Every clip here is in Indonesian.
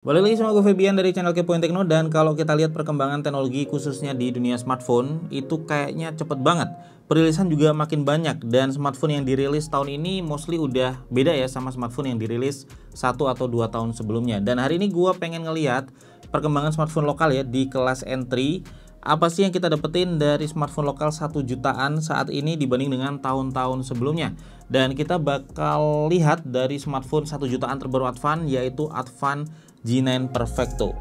Balik lagi sama gue Febian dari channel Kepoin Tekno dan kalau kita lihat perkembangan teknologi khususnya di dunia smartphone itu kayaknya cepet banget. Perilisan juga makin banyak dan smartphone yang dirilis tahun ini mostly udah beda ya sama smartphone yang dirilis satu atau dua tahun sebelumnya. Dan hari ini gue pengen ngeliat perkembangan smartphone lokal ya di kelas entry apa sih yang kita dapetin dari smartphone lokal satu jutaan saat ini dibanding dengan tahun-tahun sebelumnya dan kita bakal lihat dari smartphone satu jutaan terbaru Advan yaitu Advan G9 Perfecto.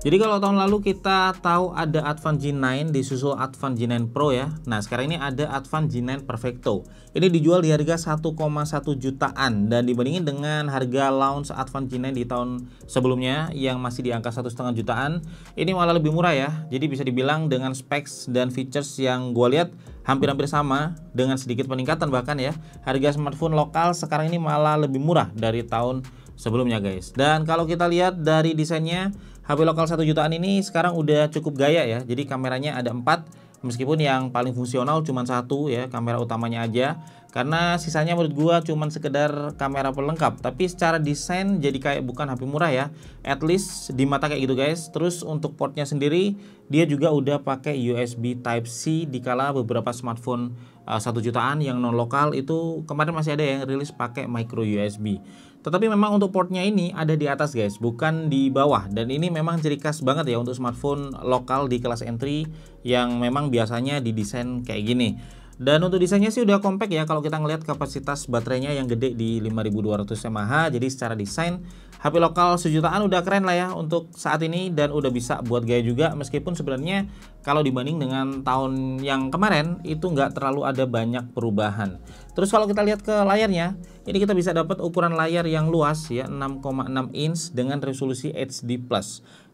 Jadi kalau tahun lalu kita tahu ada Advan G9 disusul Advan G9 Pro ya. Nah, sekarang ini ada Advan G9 Perfecto. Ini dijual di harga 1,1 jutaan dan dibandingin dengan harga launch Advan G9 di tahun sebelumnya yang masih di angka 1,5 jutaan, ini malah lebih murah ya. Jadi bisa dibilang dengan specs dan features yang gue lihat hampir-hampir sama dengan sedikit peningkatan bahkan ya. Harga smartphone lokal sekarang ini malah lebih murah dari tahun sebelumnya guys. Dan kalau kita lihat dari desainnya HP lokal satu jutaan ini sekarang udah cukup gaya ya. Jadi kameranya ada empat, meskipun yang paling fungsional cuma satu ya kamera utamanya aja karena sisanya menurut gua cuma sekedar kamera pelengkap tapi secara desain jadi kayak bukan HP murah ya at least di mata kayak gitu guys terus untuk portnya sendiri dia juga udah pakai USB Type C dikala beberapa smartphone eh, satu uh, jutaan yang non lokal itu kemarin masih ada yang rilis pakai micro USB tetapi memang untuk portnya ini ada di atas guys, bukan di bawah. Dan ini memang ciri khas banget ya untuk smartphone lokal di kelas entry yang memang biasanya didesain kayak gini. Dan untuk desainnya sih udah compact ya kalau kita ngelihat kapasitas baterainya yang gede di 5200 mAh. Jadi secara desain HP lokal sejutaan udah keren lah ya untuk saat ini dan udah bisa buat gaya juga meskipun sebenarnya kalau dibanding dengan tahun yang kemarin itu nggak terlalu ada banyak perubahan. Terus kalau kita lihat ke layarnya, ini kita bisa dapat ukuran layar yang luas ya 6,6 inch dengan resolusi HD+.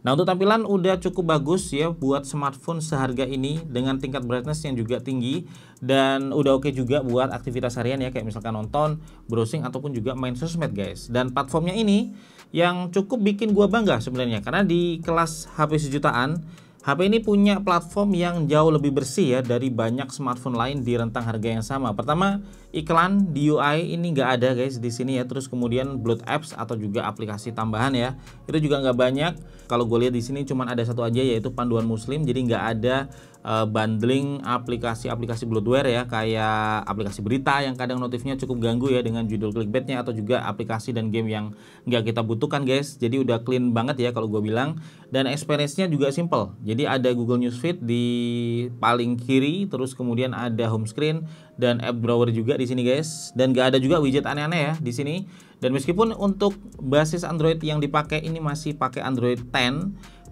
Nah untuk tampilan udah cukup bagus ya buat smartphone seharga ini dengan tingkat brightness yang juga tinggi dan udah oke okay juga buat aktivitas harian ya kayak misalkan nonton, browsing ataupun juga main sosmed guys. Dan platformnya ini yang cukup bikin gua bangga sebenarnya karena di kelas HP sejutaan HP ini punya platform yang jauh lebih bersih ya dari banyak smartphone lain di rentang harga yang sama. Pertama, iklan di UI ini nggak ada guys di sini ya. Terus kemudian Blood Apps atau juga aplikasi tambahan ya. Itu juga nggak banyak kalau gue lihat di sini cuma ada satu aja yaitu panduan muslim jadi nggak ada uh, bundling aplikasi-aplikasi bloatware ya kayak aplikasi berita yang kadang notifnya cukup ganggu ya dengan judul clickbaitnya atau juga aplikasi dan game yang nggak kita butuhkan guys jadi udah clean banget ya kalau gue bilang dan experience-nya juga simple jadi ada Google News Feed di paling kiri terus kemudian ada home screen dan app drawer juga di sini guys dan gak ada juga widget aneh-aneh ya di sini dan meskipun untuk basis Android yang dipakai ini masih pakai Android 10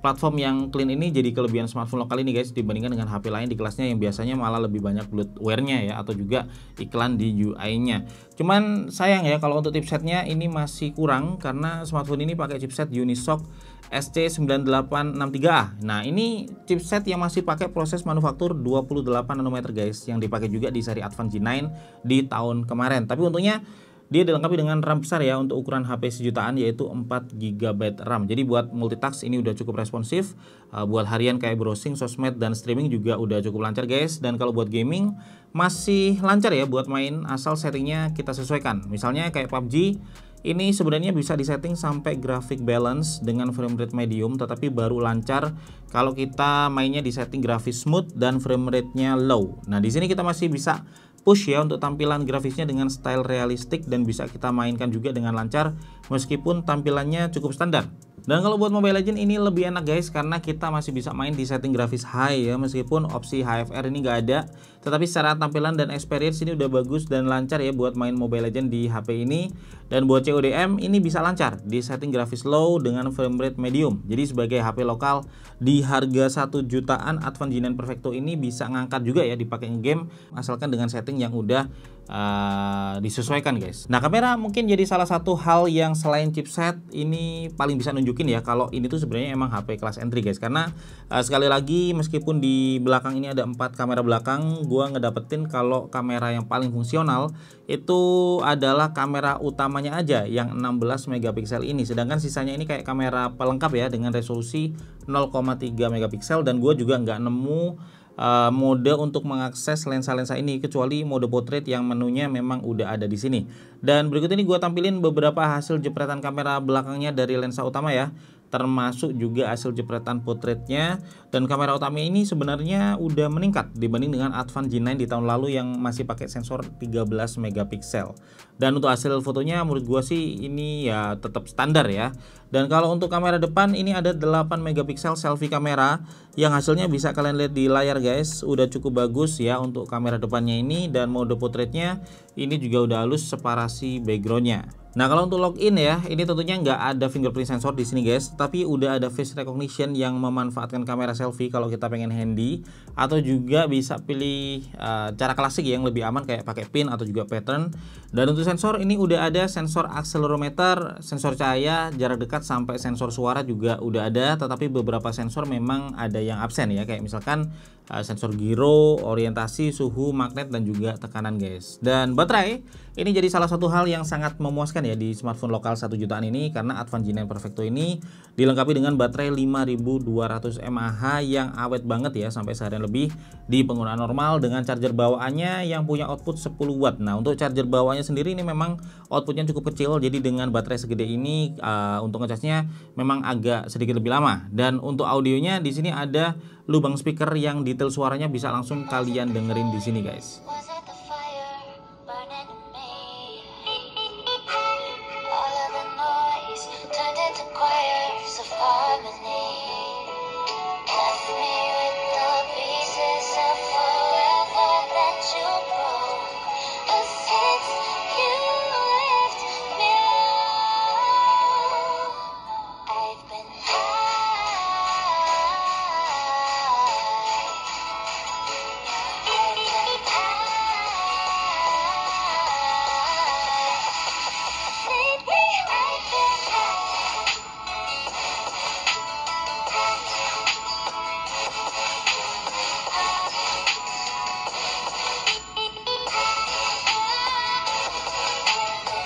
platform yang clean ini jadi kelebihan smartphone lokal ini guys dibandingkan dengan HP lain di kelasnya yang biasanya malah lebih banyak bloatware-nya ya atau juga iklan di UI-nya. Cuman sayang ya kalau untuk chipsetnya ini masih kurang karena smartphone ini pakai chipset Unisoc SC9863A. Nah, ini chipset yang masih pakai proses manufaktur 28 nanometer guys yang dipakai juga di seri Advan G9 di tahun kemarin. Tapi untungnya dia dilengkapi dengan RAM besar ya untuk ukuran HP sejutaan yaitu 4 GB RAM. Jadi buat multitask ini udah cukup responsif. Uh, buat harian kayak browsing, sosmed dan streaming juga udah cukup lancar guys. Dan kalau buat gaming masih lancar ya buat main asal settingnya kita sesuaikan. Misalnya kayak PUBG ini sebenarnya bisa disetting sampai graphic balance dengan frame rate medium tetapi baru lancar kalau kita mainnya di setting grafis smooth dan frame rate-nya low. Nah, di sini kita masih bisa push ya untuk tampilan grafisnya dengan style realistik dan bisa kita mainkan juga dengan lancar meskipun tampilannya cukup standar dan kalau buat Mobile Legend ini lebih enak guys karena kita masih bisa main di setting grafis high ya meskipun opsi HFR ini nggak ada tetapi secara tampilan dan experience ini udah bagus dan lancar ya buat main Mobile Legend di HP ini dan buat CODM ini bisa lancar di setting grafis low dengan frame rate medium jadi sebagai HP lokal di harga 1 jutaan Advan Genen Perfecto ini bisa ngangkat juga ya dipakai game asalkan dengan setting yang udah uh, disesuaikan guys. Nah kamera mungkin jadi salah satu hal yang selain chipset ini paling bisa nunjukin ya kalau ini tuh sebenarnya emang HP kelas entry guys karena uh, sekali lagi meskipun di belakang ini ada empat kamera belakang, gua ngedapetin kalau kamera yang paling fungsional itu adalah kamera utamanya aja yang 16 megapiksel ini, sedangkan sisanya ini kayak kamera pelengkap ya dengan resolusi 0,3 megapiksel dan gue juga nggak nemu Eh, mode untuk mengakses lensa-lensa ini kecuali mode portrait yang menunya memang udah ada di sini. Dan berikut ini gue tampilin beberapa hasil jepretan kamera belakangnya dari lensa utama ya termasuk juga hasil jepretan potretnya dan kamera utama ini sebenarnya udah meningkat dibanding dengan Advan G9 di tahun lalu yang masih pakai sensor 13 megapiksel. Dan untuk hasil fotonya menurut gua sih ini ya tetap standar ya. Dan kalau untuk kamera depan ini ada 8 megapiksel selfie kamera yang hasilnya bisa kalian lihat di layar guys, udah cukup bagus ya untuk kamera depannya ini dan mode potretnya ini juga udah halus separasi backgroundnya Nah kalau untuk login ya, ini tentunya nggak ada fingerprint sensor di sini guys, tapi udah ada face recognition yang memanfaatkan kamera selfie kalau kita pengen handy, atau juga bisa pilih uh, cara klasik yang lebih aman kayak pakai pin atau juga pattern. Dan untuk sensor ini udah ada sensor accelerometer, sensor cahaya, jarak dekat sampai sensor suara juga udah ada, tetapi beberapa sensor memang ada yang absen ya, kayak misalkan eh, sensor gyro, orientasi, suhu, magnet dan juga tekanan guys. Dan baterai ini jadi salah satu hal yang sangat memuaskan ya di smartphone lokal 1 jutaan ini karena Advan G9 Perfecto ini dilengkapi dengan baterai 5200 mAh yang awet banget ya sampai seharian lebih di penggunaan normal dengan charger bawaannya yang punya output 10 watt. Nah, untuk charger bawaannya sendiri ini memang outputnya cukup kecil jadi dengan baterai segede ini uh, untuk ngecasnya memang agak sedikit lebih lama dan untuk audionya di sini ada lubang speaker yang detail suaranya bisa langsung kalian dengerin di sini guys.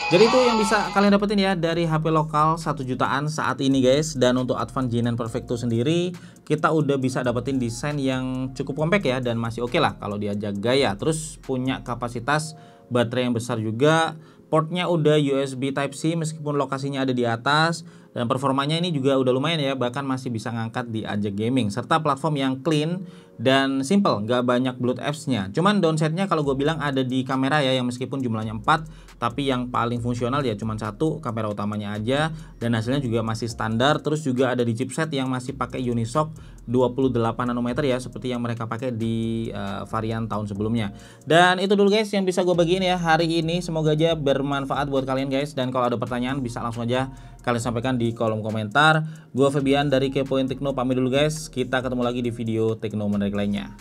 Jadi itu yang bisa kalian dapetin ya dari HP lokal 1 jutaan saat ini guys Dan untuk Advan Genen Perfecto sendiri kita udah bisa dapetin desain yang cukup kompak ya Dan masih oke okay lah kalau diajak gaya Terus punya kapasitas baterai yang besar juga Portnya udah USB Type-C meskipun lokasinya ada di atas dan performanya ini juga udah lumayan ya, bahkan masih bisa ngangkat di Ajak Gaming. Serta platform yang clean dan simple, nggak banyak bloat apps-nya. Cuman downside-nya kalau gue bilang ada di kamera ya, yang meskipun jumlahnya 4, tapi yang paling fungsional ya cuman satu, kamera utamanya aja. Dan hasilnya juga masih standar, terus juga ada di chipset yang masih pakai Unisoc 28 nanometer ya, seperti yang mereka pakai di uh, varian tahun sebelumnya. Dan itu dulu guys yang bisa gue bagiin ya hari ini. Semoga aja bermanfaat buat kalian guys. Dan kalau ada pertanyaan bisa langsung aja kalian sampaikan di kolom komentar. Gue Febian dari Kepoin Tekno pamit dulu guys. Kita ketemu lagi di video Tekno menarik lainnya.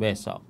Besok.